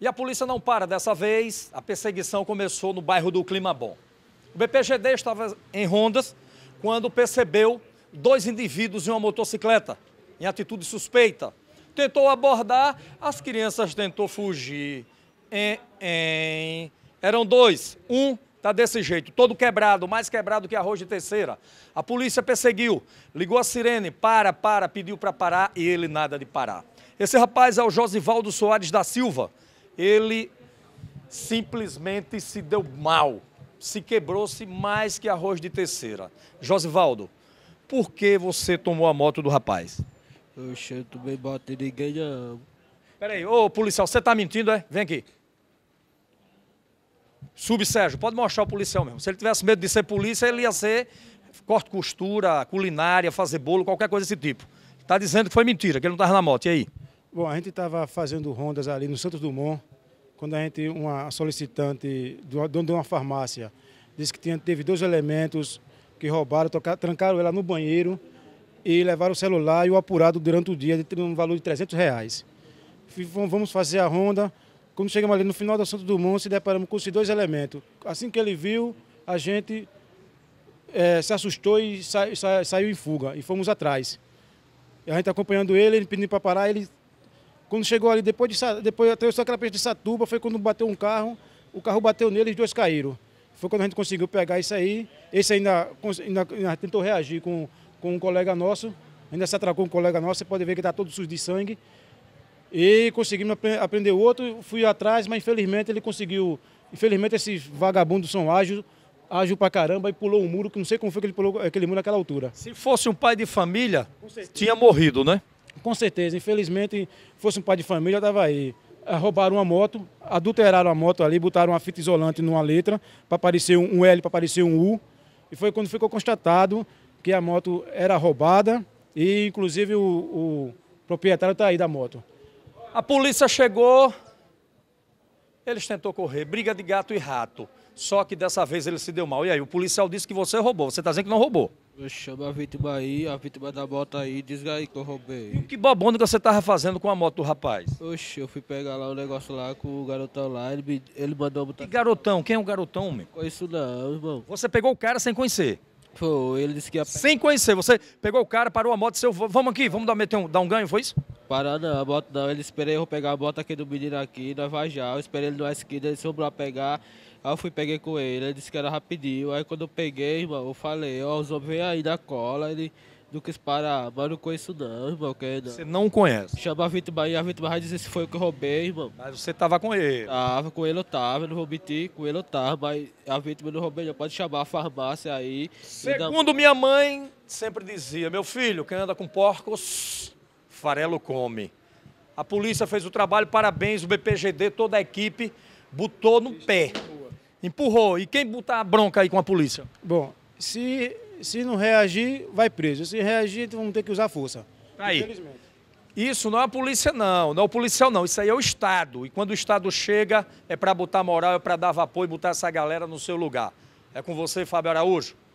E a polícia não para. Dessa vez, a perseguição começou no bairro do Clima Bom. O BPGD estava em rondas quando percebeu dois indivíduos em uma motocicleta, em atitude suspeita. Tentou abordar, as crianças tentou fugir. Em, em... Eram dois. Um está desse jeito, todo quebrado, mais quebrado que arroz de terceira. A polícia perseguiu, ligou a sirene, para, para, pediu para parar e ele nada de parar. Esse rapaz é o Josivaldo Soares da Silva, ele simplesmente se deu mal, se quebrou-se mais que arroz de terceira. Josivaldo, por que você tomou a moto do rapaz? eu tomei moto de ninguém Peraí, ô policial, você tá mentindo, é? Vem aqui. Sub Sérgio, pode mostrar o policial mesmo. Se ele tivesse medo de ser polícia, ele ia ser corte costura, culinária, fazer bolo, qualquer coisa desse tipo. Tá dizendo que foi mentira, que ele não tava na moto. E aí? Bom, a gente estava fazendo rondas ali no Santos Dumont, quando a gente, uma solicitante, dono de uma farmácia, disse que tinha, teve dois elementos que roubaram, tocaram, trancaram ela no banheiro e levaram o celular e o apurado durante o dia, de um valor de 300 reais. Vamos fazer a ronda. Quando chegamos ali no final do Santo Dumont, se deparamos com esses dois elementos. Assim que ele viu, a gente é, se assustou e sa sa saiu em fuga. E fomos atrás. E a gente acompanhando ele, ele pedindo para parar, ele quando chegou ali, depois, de, depois atravessou aquela pista de Satuba, foi quando bateu um carro, o carro bateu nele e os dois caíram. Foi quando a gente conseguiu pegar isso aí. Esse ainda, ainda, ainda tentou reagir com, com um colega nosso, ainda se atracou um colega nosso, você pode ver que está todo sujo de sangue. E conseguimos aprender outro, fui atrás, mas infelizmente ele conseguiu. Infelizmente esses vagabundos são ágil, ágil pra caramba e pulou um muro, que não sei como foi que ele pulou aquele muro naquela altura. Se fosse um pai de família, tinha morrido, né? Com certeza, infelizmente, fosse um pai de família, estava aí. Eh, roubaram uma moto, adulteraram a moto ali, botaram uma fita isolante numa letra, para aparecer um L, para aparecer um U. E foi quando ficou constatado que a moto era roubada e, inclusive, o, o proprietário está aí da moto. A polícia chegou, eles tentou correr, briga de gato e rato. Só que dessa vez ele se deu mal. E aí, o policial disse que você roubou. Você está dizendo que não roubou chamo a vítima aí, a vítima da moto aí, diz aí que eu roubei. E o que você tava fazendo com a moto do rapaz? Oxe, eu fui pegar lá o um negócio lá com o garotão lá, ele, me, ele mandou botar. Que garotão? Quem é o garotão, meu? Conheço não, irmão. Você pegou o cara sem conhecer? Foi, ele disse que ia pegar. Sem conhecer, você pegou o cara, parou a moto, seu, vamos aqui, vamos dar, meter um, dar um ganho, foi isso? Parou não, bota não. Ele esperei eu pegar a bota aqui do menino aqui, nós vai já. Eu esperei ele na esquina, ele sobrou a pegar. Aí eu fui peguei com ele, ele disse que era rapidinho. Aí quando eu peguei, irmão, eu falei, ó, os homens vêm aí da cola, ele não quis parar. Mas eu não conheço não, irmão, que é não. Você não conhece? Chama a vítima aí, a vítima vai dizer se foi o que roubei, irmão. Mas você tava com ele? Tava, com ele eu tava, eu não vou mentir, com ele eu tava, mas a vítima eu não roubei, não. Pode chamar a farmácia aí. Segundo minha mãe sempre dizia, meu filho, quem anda com porcos Farelo come. A polícia fez o trabalho, parabéns, o BPGD, toda a equipe botou no pé. Empurrou. E quem botar a bronca aí com a polícia? Bom, se, se não reagir, vai preso. Se reagir, vamos ter que usar força. Tá aí. Isso não é a polícia, não. Não é o policial, não. Isso aí é o Estado. E quando o Estado chega, é para botar moral, é para dar vapor e botar essa galera no seu lugar. É com você, Fábio Araújo.